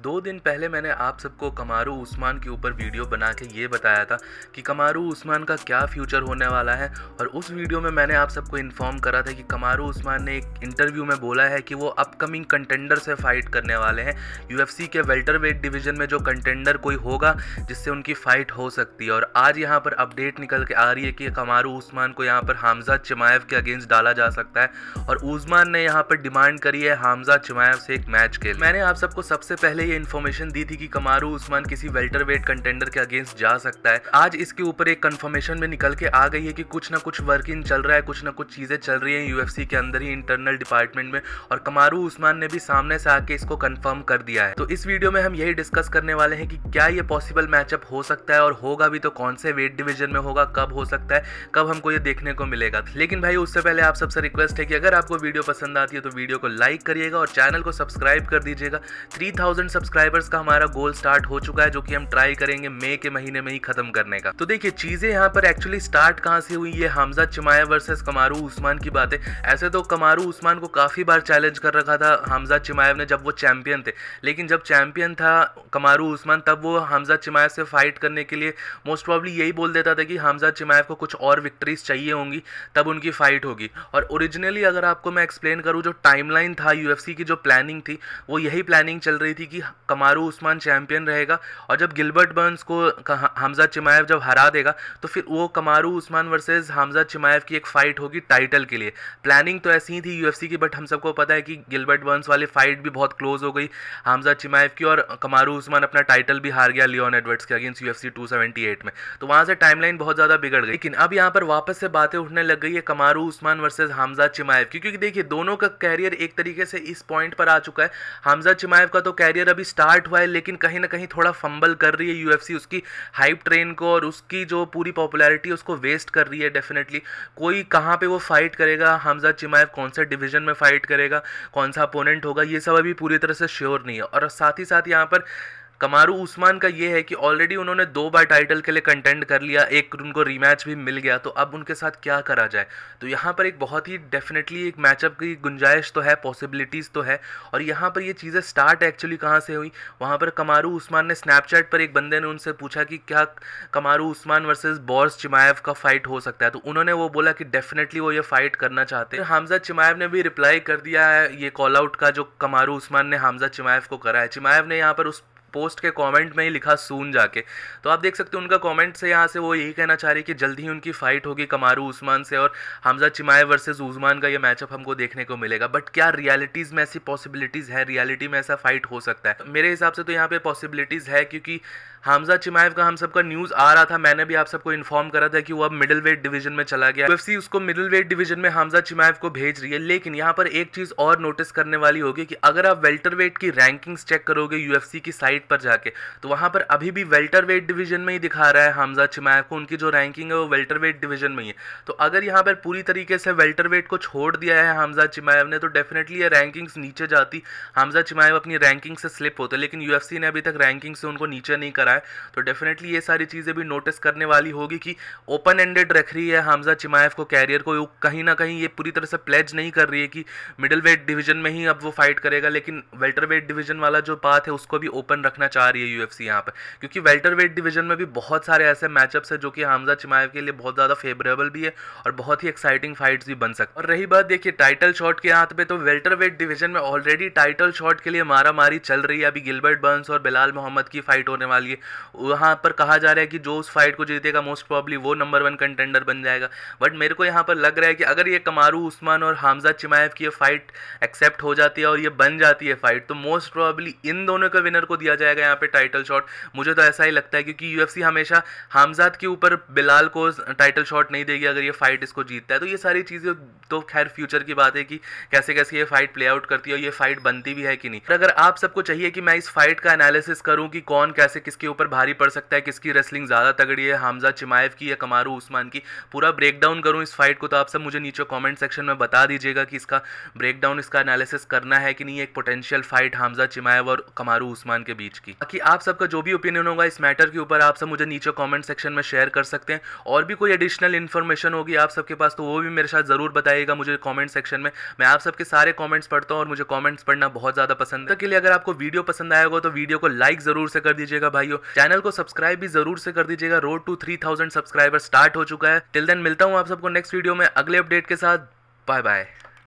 दो दिन पहले मैंने आप सबको कमारू उस्मान के ऊपर वीडियो बना के ये बताया था कि कमारू उस्मान का क्या फ्यूचर होने वाला है और उस वीडियो में मैंने आप सबको इन्फॉर्म करा था कि कमारू उस्मान ने एक इंटरव्यू में बोला है कि वो अपकमिंग कंटेंडर से फाइट करने वाले हैं यूएफसी के वेल्टर वेट डिवीजन में जो कंटेंडर कोई होगा जिससे उनकी फ़ाइट हो सकती है और आज यहाँ पर अपडेट निकल के आ रही है कि कमारू उस्मान को यहाँ पर हामजा चिमायव के अगेंस्ट डाला जा सकता है और उस्मान ने यहाँ पर डिमांड करी है हामजा चिमायव से एक मैच के मैंने आप सबको सबसे पहले पहले ये इन्फॉर्मेशन दी थी कि कमारो उस्मान किसी वेल्टर वेट कंटेंडर के अगेंस्ट जा सकता है आज इसके ऊपर एक कंफर्मेशन में निकल के आ गई है कि कुछ ना कुछ वर्क इन चल रहा है कुछ ना कुछ चीज़ें चल रही है यूएफसी के अंदर ही इंटरनल डिपार्टमेंट में और कमारो उस्मान ने भी सामने से आके इसको कन्फर्म कर दिया है तो इस वीडियो में हम यही डिस्कस करने वाले हैं कि क्या ये पॉसिबल मैचअप हो सकता है और होगा भी तो कौन से वेट डिवीजन में होगा कब हो सकता है कब हमको ये देखने को मिलेगा लेकिन भाई उससे पहले आप सबसे रिक्वेस्ट है कि अगर आपको वीडियो पसंद आती है तो वीडियो को लाइक करिएगा और चैनल को सब्सक्राइब कर दीजिएगा थ्री थाउजेंड सब्सक्राइबर्स का हमारा गोल स्टार्ट हो चुका है जो कि हम ट्राई करेंगे मई के महीने में ही खत्म करने का तो देखिए चीजें यहाँ पर एक्चुअली स्टार्ट कहाँ से हुई ये Khamzat Chimaev versus Kamaru Usman की बात है ऐसे तो कमारू उस्मान को काफी बार चैलेंज कर रखा था हमजा चिमायव ने जब वो चैंपियन थे लेकिन जब चैंपियन था कमारू उस्मान तब वो हमजा चिमायव से फाइट करने के लिए मोस्ट प्रॉब्ली यही बोल देता था कि हमजा चिमायव को कुछ और विक्ट्रीज चाहिए होंगी तब उनकी फाइट होगी और ओरिजिनली अगर आपको मैं एक्सप्लेन करूँ जो टाइमलाइन था यूएफसी की जो प्लानिंग थी वो यही प्लानिंग चल रही थी कि कमारू उस्मान चैम्पियन रहेगा और जब गिलबर्ट बर्न्स को हमजा चिमायव जब हरा देगा तो फिर वो Kamaru Usman versus Khamzat Chimaev की एक फ़ाइट होगी टाइटल के लिए प्लानिंग तो ऐसी ही थी यू की बट हम सबको पता है कि गिलबर्ट बर्न्स वाली फ़ाइट भी बहुत क्लोज हो गई हमजा चिमायव की और कमारू उस्मान अपना टाइटल भी हार गया लियोन एडवर्ड्स के अगेंस्ट यू एफ में तो वहाँ से टाइमलाइन बहुत ज़्यादा बिगड़ गई लेकिन अब यहाँ पर वापस से बातें उठने लग गई है Kamaru Usman versus Khamzat Chimaev की क्योंकि देखिए दोनों का कैरियर एक तरीके से इस पॉइंट पर आ चुका है हमजा चिमायव का तो कैरियर अभी स्टार्ट हुआ है लेकिन कहीं ना कहीं थोड़ा फंबल कर रही है यूएफसी उसकी हाइप ट्रेन को और उसकी जो पूरी पॉपुलैरिटी उसको वेस्ट कर रही है डेफिनेटली कोई कहाँ पे वो फाइट करेगा हमजा चिमायव कौन सा डिवीजन में फाइट करेगा कौन सा अपोनेंट होगा ये सब अभी पूरी तरह से श्योर नहीं है और साथ ही साथ यहाँ पर कमारू उस्मान का ये है कि ऑलरेडी उन्होंने दो बार टाइटल के लिए कंटेंड कर लिया एक उनको रीमैच भी मिल गया तो अब उनके साथ क्या करा जाए तो यहाँ पर एक बहुत ही डेफिनेटली एक मैचअप की गुंजाइश तो है पॉसिबिलिटीज़ तो है और यहाँ पर ये चीज़ें स्टार्ट एक्चुअली कहाँ से हुई वहाँ पर कमारू उस्मान ने स्नैपचैट पर एक बंदे ने उनसे पूछा कि क्या Kamaru Usman versus Borz Chimaev का फाइट हो सकता है तो उन्होंने वो बोला कि डेफिनेटली वो ये फाइट करना चाहते हैं हामजा चिमायव ने भी रिप्लाई कर दिया है ये कॉल आउट का जो कमारू उस्मान ने हमजा चिमायव को करा है चिमायव ने यहाँ पर उस पोस्ट के कमेंट में ही लिखा सून जाके तो आप देख सकते हो उनका कमेंट से यहाँ से वो यही कहना चाह रही कि जल्दी ही उनकी फ़ाइट होगी कमारू उस्मान से और हमजा चिमाए वर्सेज उस्मान का ये मैचअप हमको देखने को मिलेगा बट क्या रियलिटीज़ में ऐसी पॉसिबिलिटीज़ है रियलिटी में ऐसा फाइट हो सकता है मेरे हिसाब से तो यहाँ पे पॉसिबिलिटीज़ है क्योंकि हमजा चिमाइव का हम सबका न्यूज़ आ रहा था मैंने भी आप सबको इन्फॉर्म करा था कि वो अब मिडिल वेट डिवीजन में चला गया यूएफसी उसको मिडिल वेट डिवीजन में हमजा चिमाइव को भेज रही है लेकिन यहाँ पर एक चीज़ और नोटिस करने वाली होगी कि अगर आप वेल्टर वेट की रैंकिंग्स चेक करोगे यूएफसी की साइट पर जाके तो वहां पर अभी भी वेल्टर वेट डिवीजन में ही दिखा रहा है हमजा चिमाएव को उनकी जो रैंकिंग है वो वेल्टर वेट डिवीजन में ही है तो अगर यहाँ पर पूरी तरीके से वेल्टर वेट को छोड़ दिया है हमजा चिमाएव ने तो डेफिनेटली ये रैंकिंग्स नीचे जाती हमजा चिमाएव अपनी रैंकिंग से स्लिप होते लेकिन यूएफसी ने अभी तक रैंकिंग से उनको नीचे नहीं करा रहा है तो डेफिनेटली ये सारी चीज़ें भी नोटिस करने वाली होगी कि ओपन एंडेड रख रही है हमजा चिमायफ को कैरियर को कहीं ना कहीं ये पूरी तरह से प्लेज नहीं कर रही है कि मिडिल वेट डिवीजन में ही अब वो फाइट करेगा लेकिन वेल्टर वेट डिवीजन वाला जो बात है उसको भी ओपन रखना चाह रही है यू एफ पर क्योंकि वेल्टर वेट डिवीजन में भी बहुत सारे ऐसे मैचअप्स हैं जो कि हमजा चिमायव के लिए बहुत ज़्यादा फेवरेबल भी है और बहुत ही एक्साइटिंग फाइट्स भी बन सकते और रही बात देखिए टाइटल शॉट के हाथ पे तो वेल्टर वेट डिवीजन में ऑलरेडी टाइटल शॉट के लिए मारा मारी चल रही है अभी गिलबर्ट बर्न्स और बिलाल मोहम्मद की फाइट होने वाली है वहाँ पर कहा जा रहा है कि जो उस फाइट को जीतेगा मोस्ट प्रॉब्ली वो नंबर वन कंटेंडर बन जाएगा बट मेरे को यहाँ पर लग रहा है कि अगर ये कमारू उस्मान और हामजा चिमाएव की ये फाइट एक्सेप्ट हो जाती है और ये बन जाती है फाइट तो मोस्ट प्रॉब्ली इन दोनों के विनर को दिया जाएगा यहाँ पर टाइटल शॉट मुझे तो ऐसा ही लगता है क्योंकि यू हमेशा हामजाद के ऊपर बिलाल को टाइटल शॉट नहीं देगी अगर ये फाइट इसको जीतता है तो ये सारी चीज़ें तो खैर फ्यूचर की बात है कि कैसे कैसे ये फाइट प्ले आउट करती है और ये फाइट बनती भी है कि नहीं अगर आप सबको चाहिए कि मैं इस फाइट का एनालिसिस करूं कि कौन कैसे किसके ऊपर भारी पड़ सकता है किसकी रेसलिंग ज़्यादा तगड़ी है हमजा चिमाएव की या कमारू उस्मान की पूरा ब्रेकडाउन करूँ इस फाइट को तो आप सब मुझे नीचे कॉमेंट सेक्शन में बता दीजिएगा कि इसका ब्रेकडाउन इसका एनालिसिस करना है कि नहीं एक पोटेंशियल फाइट हमजा चिमाएव और कमारू उस्मान के बीच की बाकी आप सबका जो भी ओपिनियन होगा इस मैटर के ऊपर आप सब मुझे नीचे कॉमेंट सेक्शन में शेयर कर सकते हैं और भी कोई एडिशनल इन्फॉर्मेशन होगी आप सबके पास तो वो भी मेरे साथ ज़रूर बताइएगा मुझे कॉमेंट सेक्शन में मैं आप सबके सारे कॉमेंट्स पढ़ता हूँ और मुझे कॉमेंट्स पढ़ना बहुत ज़्यादा पसंद है के लिए अगर आपको वीडियो पसंद आएगा तो वीडियो को लाइक ज़रूर से कर दीजिएगा भाइयों चैनल को सब्सक्राइब भी जरूर से कर दीजिएगा road to three subscriber start हो चुका है टिल देन मिलता हूँ आप सबको नेक्स्ट वीडियो में अगले अपडेट के साथ बाय बाय